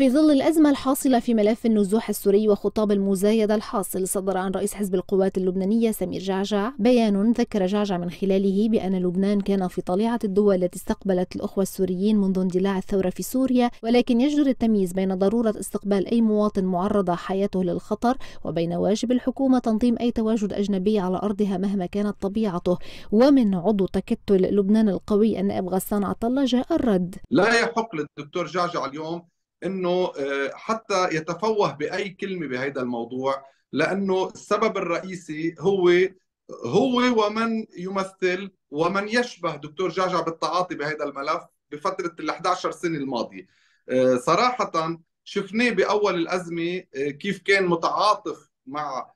في ظل الأزمة الحاصلة في ملف النزوح السوري وخطاب المزايدة الحاصل صدر عن رئيس حزب القوات اللبنانية سمير جعجع بيان ذكر جعجع من خلاله بأن لبنان كان في طليعة الدول التي استقبلت الأخوة السوريين منذ اندلاع الثورة في سوريا ولكن يجدر التمييز بين ضرورة استقبال أي مواطن معرض حياته للخطر وبين واجب الحكومة تنظيم أي تواجد أجنبي على أرضها مهما كانت طبيعته ومن عضو تكتل لبنان القوي النائب غسان عطلة جاء الرد لا يحق للدكتور جعجع اليوم انه آه، حتى يتفوه باي كلمه بهذا الموضوع لانه السبب الرئيسي هو هو ومن يمثل ومن يشبه دكتور جعجع بالتعاطي بهذا الملف بفتره ال 11 سنه الماضيه آه، صراحه شفناه باول الازمه آه، كيف كان متعاطف مع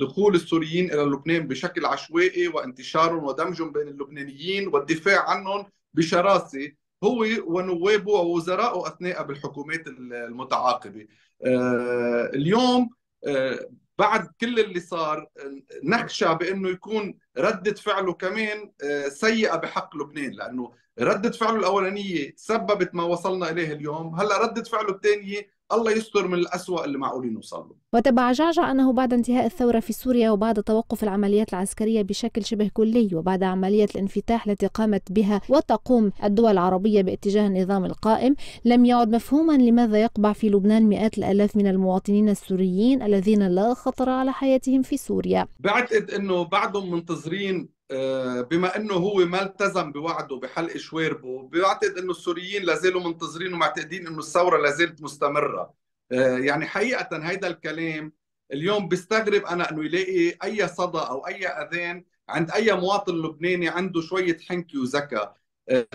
دخول السوريين الى لبنان بشكل عشوائي وانتشارهم ودمجهم بين اللبنانيين والدفاع عنهم بشراسه هو ونوابه ووزرائه اثناء بالحكومات المتعاقبه آه، اليوم آه، بعد كل اللي صار آه، نخشى بانه يكون ردة فعله كمان آه، سيئة بحق لبنان لأنه ردة فعله الأولانية سببت ما وصلنا إليه اليوم هلأ ردة فعله الثانية الله يستر من الأسوأ اللي معقولين نوصل له وتبع جعجع أنه بعد انتهاء الثورة في سوريا وبعد توقف العمليات العسكرية بشكل شبه كلي وبعد عملية الانفتاح التي قامت بها وتقوم الدول العربية باتجاه النظام القائم لم يعد مفهوما لماذا يقبع في لبنان مئات الآلاف من المواطنين السوريين الذين لا خطر على حياتهم في سوريا بعتقد أنه بعضهم منتظرين ناظرين آه، بما انه هو ما التزم بوعده بحلق شواربه بيعتقد انه السوريين لازالوا منتظرين ومعتقدين انه الثوره لازالت مستمره آه، يعني حقيقه هيدا الكلام اليوم بيستغرب انا انه يلاقي اي صدى او اي اذان عند اي مواطن لبناني عنده شويه حنكي وذكاء آه،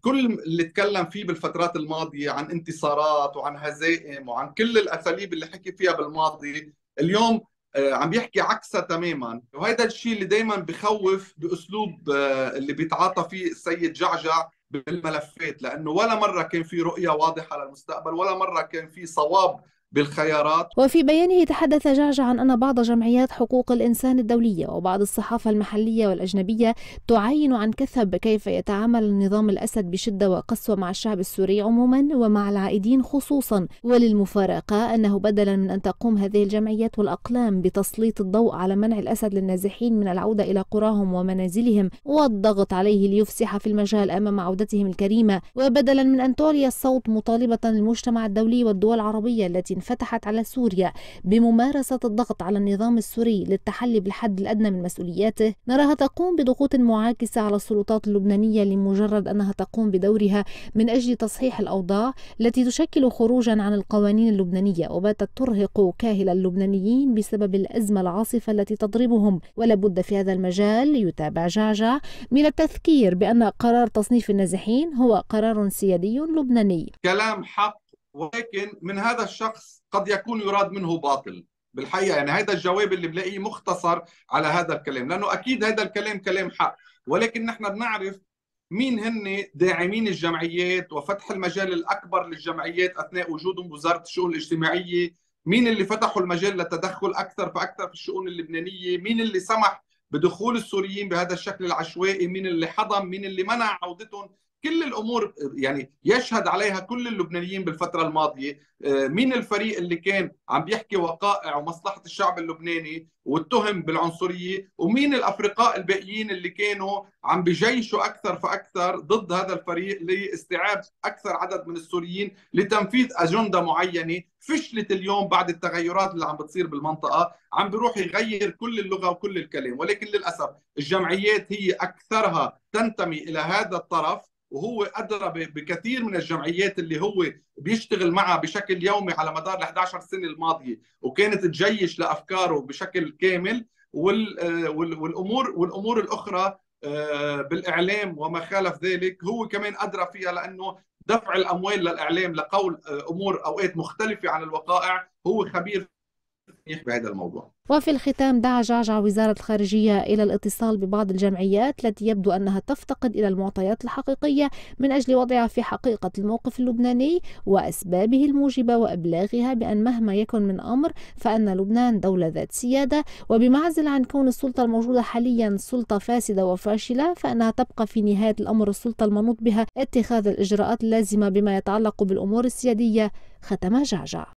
كل اللي تكلم فيه بالفترات الماضيه عن انتصارات وعن هزائم وعن كل الاساليب اللي حكي فيها بالماضي اليوم آه، عم بيحكي عكسها تماما وهذا الشيء اللي دائما بخوف باسلوب آه، اللي بيتعاطى فيه السيد جعجع بالملفات لانه ولا مره كان في رؤيه واضحه للمستقبل ولا مره كان في صواب بالخيارات وفي بيانه تحدث جعجع عن أن بعض جمعيات حقوق الإنسان الدولية وبعض الصحافة المحلية والأجنبية تعين عن كثب كيف يتعامل النظام الأسد بشدة وقسوة مع الشعب السوري عموما ومع العائدين خصوصا وللمفارقة أنه بدلا من أن تقوم هذه الجمعيات والأقلام بتسليط الضوء على منع الأسد للنازحين من العودة إلى قراهم ومنازلهم والضغط عليه ليفسح في المجال أمام عودتهم الكريمة وبدلا من أن تعلي الصوت مطالبة المجتمع الدولي والدول العربية التي انفتحت على سوريا بممارسة الضغط على النظام السوري للتحلي بالحد الأدنى من مسؤولياته نراها تقوم بضغوط معاكسة على السلطات اللبنانية لمجرد أنها تقوم بدورها من أجل تصحيح الأوضاع التي تشكل خروجا عن القوانين اللبنانية وباتت ترهق كاهل اللبنانيين بسبب الأزمة العاصفة التي تضربهم ولا بد في هذا المجال يتابع جعجع من التذكير بأن قرار تصنيف النازحين هو قرار سيادي لبناني كلام حق ولكن من هذا الشخص قد يكون يراد منه باطل بالحقيقه يعني هذا الجواب اللي بلاقيه مختصر على هذا الكلام لانه اكيد هذا الكلام كلام حق ولكن نحن بنعرف مين هن داعمين الجمعيات وفتح المجال الاكبر للجمعيات اثناء وجودهم بوزاره الشؤون الاجتماعيه مين اللي فتحوا المجال للتدخل اكثر فاكثر في الشؤون اللبنانيه مين اللي سمح بدخول السوريين بهذا الشكل العشوائي مين اللي حضم مين اللي منع عودتهم كل الامور يعني يشهد عليها كل اللبنانيين بالفتره الماضيه آه، مين الفريق اللي كان عم بيحكي وقائع ومصلحه الشعب اللبناني واتهم بالعنصريه ومين الافرقاء الباقيين اللي كانوا عم بجيشوا اكثر فاكثر ضد هذا الفريق لاستيعاب اكثر عدد من السوريين لتنفيذ اجنده معينه فشلت اليوم بعد التغيرات اللي عم بتصير بالمنطقه عم بيروح يغير كل اللغه وكل الكلام ولكن للاسف الجمعيات هي اكثرها تنتمي الى هذا الطرف وهو أدرى بكثير من الجمعيات اللي هو بيشتغل معها بشكل يومي على مدار ال 11 سنة الماضية وكانت تجيش لأفكاره بشكل كامل آه، والأمور والأمور الأخرى آه، بالإعلام وما خالف ذلك هو كمان أدرى فيها لأنه دفع الأموال للإعلام لقول آه، أمور أوقات مختلفة عن الوقائع هو خبير بهذا الموضوع وفي الختام دعا جعجع وزارة الخارجية إلى الاتصال ببعض الجمعيات التي يبدو أنها تفتقد إلى المعطيات الحقيقية من أجل وضعها في حقيقة الموقف اللبناني وأسبابه الموجبة وإبلاغها بأن مهما يكن من أمر فأن لبنان دولة ذات سيادة وبمعزل عن كون السلطة الموجودة حاليا سلطة فاسدة وفاشلة فإنها تبقى في نهاية الأمر السلطة المنوط بها اتخاذ الإجراءات اللازمة بما يتعلق بالأمور السيادية ختم جعجع